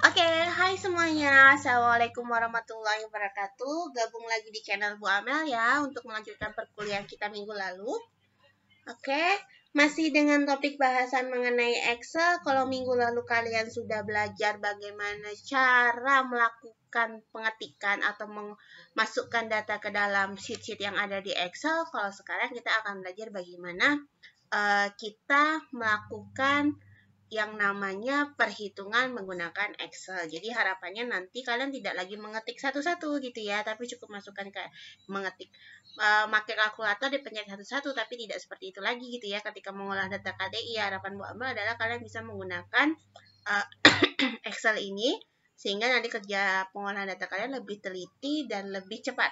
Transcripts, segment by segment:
Oke, okay, hai semuanya. Assalamualaikum warahmatullahi wabarakatuh. Gabung lagi di channel Bu Amel ya untuk melanjutkan perkuliahan kita minggu lalu. Oke, okay, masih dengan topik bahasan mengenai Excel. Kalau minggu lalu kalian sudah belajar bagaimana cara melakukan pengetikan atau memasukkan data ke dalam sheet-sheet yang ada di Excel, kalau sekarang kita akan belajar bagaimana uh, kita melakukan yang namanya perhitungan menggunakan Excel. Jadi harapannya nanti kalian tidak lagi mengetik satu-satu gitu ya, tapi cukup masukkan ke mengetik uh, kalkulator kalkulator dipencet satu-satu, tapi tidak seperti itu lagi gitu ya. Ketika mengolah data KDI, harapan Bu Amel adalah kalian bisa menggunakan uh, Excel ini sehingga nanti kerja pengolahan data kalian lebih teliti dan lebih cepat.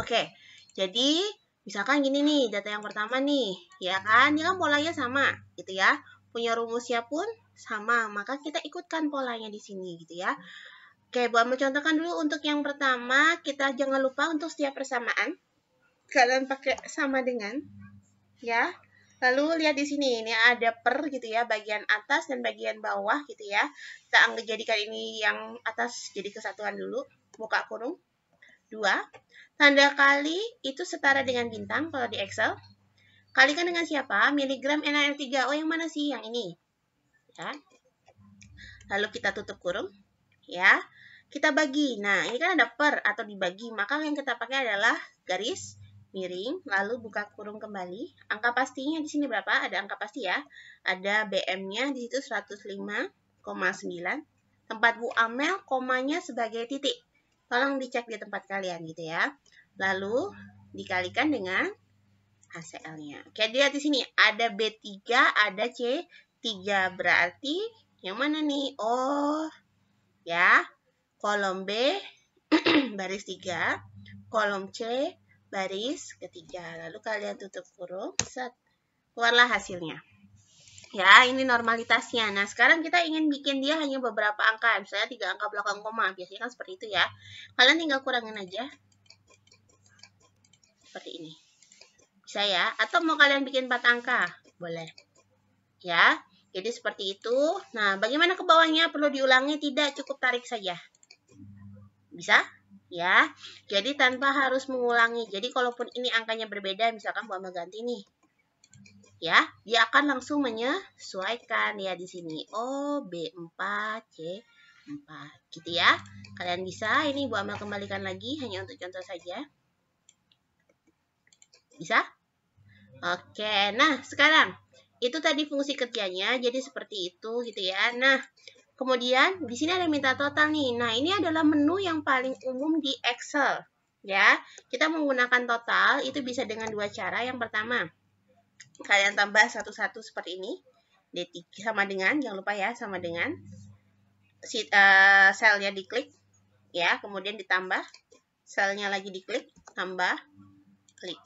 Oke, jadi misalkan gini nih, data yang pertama nih, ya kan? Ini kan polanya sama gitu ya punya rumusnya pun sama, maka kita ikutkan polanya di sini gitu ya. Oke, buat mencontohkan dulu untuk yang pertama, kita jangan lupa untuk setiap persamaan kalian pakai sama dengan ya. Lalu lihat di sini ini ada per gitu ya, bagian atas dan bagian bawah gitu ya. Kita anggap jadikan ini yang atas jadi kesatuan dulu, buka kurung. 2. Tanda kali itu setara dengan bintang kalau di Excel. Kalikan dengan siapa? Miligram NaR3. o yang mana sih? Yang ini. Ya. Lalu kita tutup kurung. Ya. Kita bagi. Nah, ini kan ada per atau dibagi. Maka yang kita pakai adalah garis miring. Lalu buka kurung kembali. Angka pastinya di sini berapa? Ada angka pasti ya. Ada BM-nya di situ 105,9. Tempat Bu Amel, komanya sebagai titik. Tolong dicek di tempat kalian gitu ya. Lalu dikalikan dengan acl nya Oke, dilihat di sini ada B3, ada C3. Berarti yang mana nih? Oh, ya. Kolom B baris 3, kolom C baris ketiga. Lalu kalian tutup kurung, set. Keluarlah hasilnya. Ya, ini normalitasnya. Nah, sekarang kita ingin bikin dia hanya beberapa angka. Misalnya tiga angka belakang koma. Biasanya kan seperti itu ya. Kalian tinggal kurangin aja. Seperti ini saya ya. Atau mau kalian bikin empat angka? Boleh. Ya, jadi seperti itu. Nah, bagaimana ke bawahnya? Perlu diulangi? Tidak, cukup tarik saja. Bisa? Ya, jadi tanpa harus mengulangi. Jadi, kalaupun ini angkanya berbeda, misalkan mau ganti nih. Ya, dia akan langsung menyesuaikan ya di sini. O B4, C4 gitu ya. Kalian bisa, ini Bu Amal kembalikan lagi hanya untuk contoh saja. Bisa? Oke, nah sekarang itu tadi fungsi kerjanya, jadi seperti itu gitu ya. Nah, kemudian di sini ada minta total nih. Nah, ini adalah menu yang paling umum di Excel ya. Kita menggunakan total itu bisa dengan dua cara. Yang pertama, kalian tambah satu-satu seperti ini. D3 sama dengan, jangan lupa ya, sama dengan si uh, selnya diklik ya, kemudian ditambah selnya lagi diklik, tambah, klik.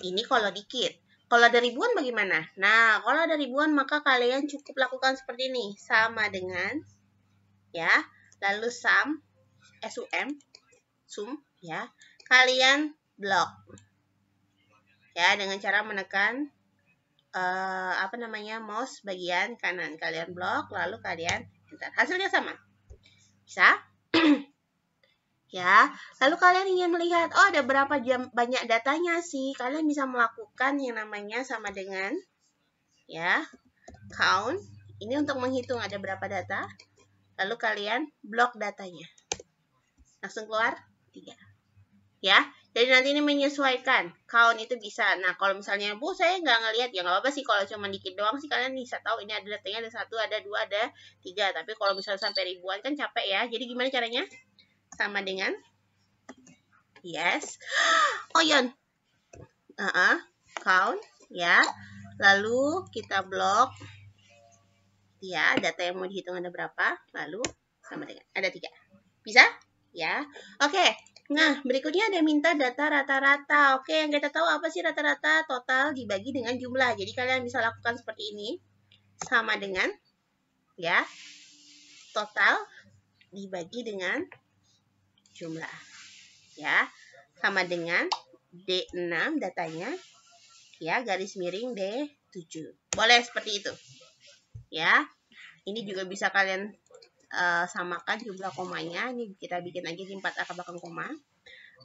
Ini kalau dikit. Kalau ada ribuan bagaimana? Nah, kalau ada ribuan maka kalian cukup lakukan seperti ini. Sama dengan, ya, lalu sum, eh, sum, sum, ya. Kalian blok. Ya, dengan cara menekan uh, apa namanya mouse bagian kanan. Kalian blok, lalu kalian enter. Hasilnya sama. Bisa? ya. Lalu kalian ingin melihat, oh ada berapa jam banyak datanya sih? Kalian bisa melakukan yang namanya sama dengan ya, count. Ini untuk menghitung ada berapa data. Lalu kalian blok datanya. Langsung keluar tiga. Ya. Jadi nanti ini menyesuaikan. Count itu bisa. Nah, kalau misalnya, Bu, saya nggak ngelihat. Ya nggak apa-apa sih. Kalau cuma dikit doang sih, kalian bisa tahu ini ada datanya. Ada satu, ada dua, ada tiga. Tapi kalau misalnya sampai ribuan kan capek ya. Jadi gimana caranya? sama dengan yes. Oh, yon. Uh -uh. Count ya. Lalu kita blok ya data yang mau dihitung ada berapa. Lalu sama dengan ada tiga. Bisa? Ya. Oke. Okay. Nah, berikutnya ada minta data rata-rata. Oke, yang kita tahu apa sih rata-rata total dibagi dengan jumlah. Jadi kalian bisa lakukan seperti ini. Sama dengan ya total dibagi dengan jumlah. Ya, sama dengan D6 datanya. Ya, garis miring D7. Boleh seperti itu. Ya, ini juga bisa kalian uh, samakan jumlah komanya. Ini kita bikin lagi di 4 akar belakang koma.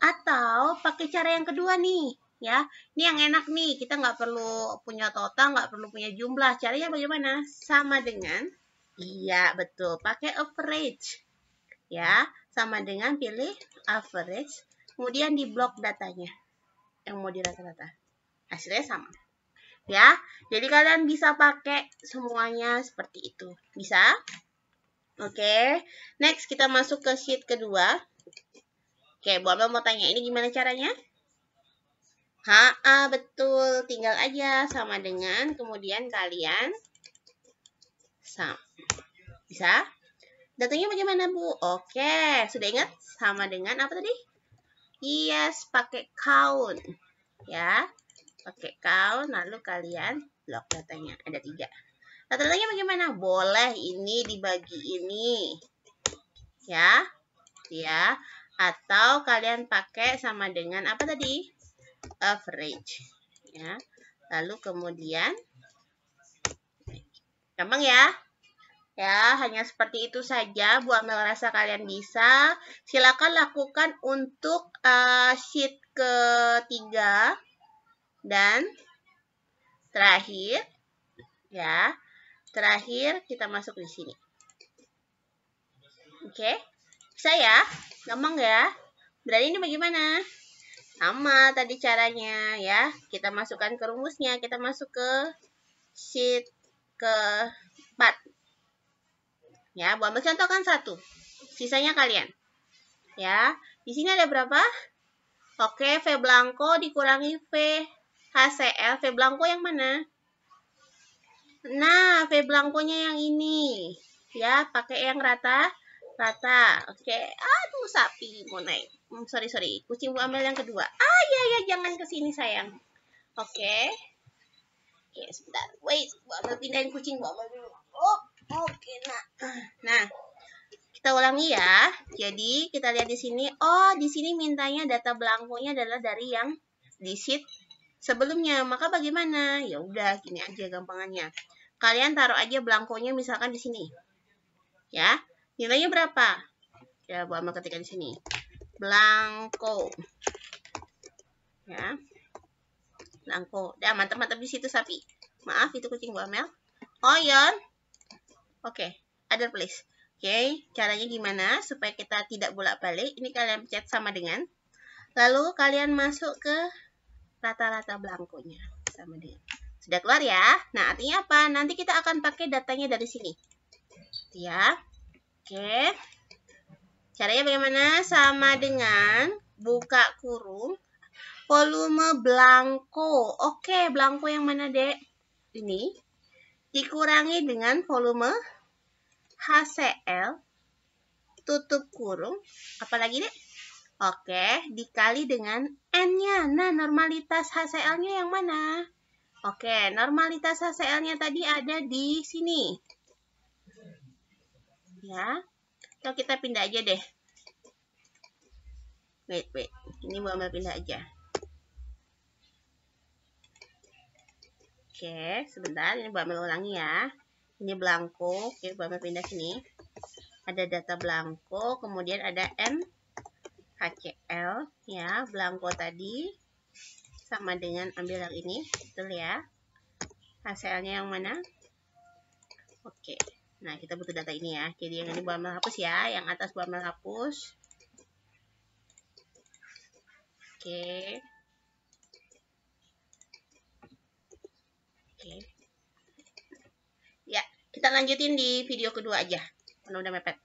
Atau pakai cara yang kedua nih. Ya, ini yang enak nih. Kita nggak perlu punya total, nggak perlu punya jumlah. Caranya bagaimana? Sama dengan, iya betul, pakai average. Ya, sama dengan pilih average, kemudian di blok datanya yang mau dirata-rata. Hasilnya sama. Ya, jadi kalian bisa pakai semuanya seperti itu. Bisa? Oke, okay. next kita masuk ke sheet kedua. Oke, okay, Bu mau tanya, ini gimana caranya? Ha, ah, betul. Tinggal aja sama dengan kemudian kalian sama. Bisa? Datangnya bagaimana, Bu? Oke, sudah ingat? Sama dengan apa tadi? Yes, pakai count. Ya, pakai count, lalu kalian blok datanya. Ada tiga. Datanya bagaimana? Boleh ini dibagi ini. Ya, ya. Atau kalian pakai sama dengan apa tadi? Average. Ya. Lalu kemudian, gampang ya? Ya, hanya seperti itu saja Bu Amel rasa kalian bisa. Silakan lakukan untuk uh, sheet ketiga dan terakhir ya. Terakhir kita masuk di sini. Oke. Okay. Bisa ya? Gampang ya? Berarti ini bagaimana? Sama tadi caranya ya. Kita masukkan ke rumusnya, kita masuk ke sheet keempat. Ya, buat kan satu. Sisanya kalian. Ya, di sini ada berapa? Oke, V Blanco dikurangi V HCl. V Blanco yang mana? Nah, V blankonya yang ini. Ya, pakai yang rata. Rata. Oke. Aduh, sapi mau naik. Hmm, sorry, sorry. Kucing bu ambil yang kedua. Ah, ya, ya. Jangan ke sini, sayang. Oke. Oke, sebentar. Wait. Bu ambil pindahin kucing bu ambil dulu. Oh, oke, nak. Kita ulangi ya. Jadi kita lihat di sini, oh di sini mintanya data belangkunya adalah dari yang di sheet sebelumnya. Maka bagaimana? Ya udah gini aja gampangannya. Kalian taruh aja belangkunya misalkan di sini. Ya. Nilainya berapa? Ya, Bu Amal ketika di sini. Belangko. Ya. Belangko. Dah, mantap-mantap di situ sapi. Maaf, itu kucing Bu mel. Oh, Yon. Oke, okay. other place. Oke, caranya gimana supaya kita tidak bolak-balik? Ini kalian pencet sama dengan. Lalu kalian masuk ke rata-rata belangkonya sama dengan. Sudah keluar ya? Nah, artinya apa? Nanti kita akan pakai datanya dari sini. Ya. Oke. Caranya bagaimana? Sama dengan buka kurung volume belangko. Oke, belangko yang mana, Dek? Ini dikurangi dengan volume HCl tutup kurung, apalagi deh? Oke, dikali dengan N-nya. Nah, normalitas HCl-nya yang mana? Oke, normalitas HCl-nya tadi ada di sini. Ya, kalau kita pindah aja deh. Wait, wait. Ini mau ambil pindah aja. Oke, sebentar. Ini ambil ulangi ya ini blanko oke bapak pindah sini ada data blanko kemudian ada HCL ya blanko tadi sama dengan ambil yang ini betul ya hasilnya yang mana oke nah kita butuh data ini ya jadi yang ini buah hapus ya yang atas buah hapus oke oke kita lanjutin di video kedua aja. Karena udah mepet.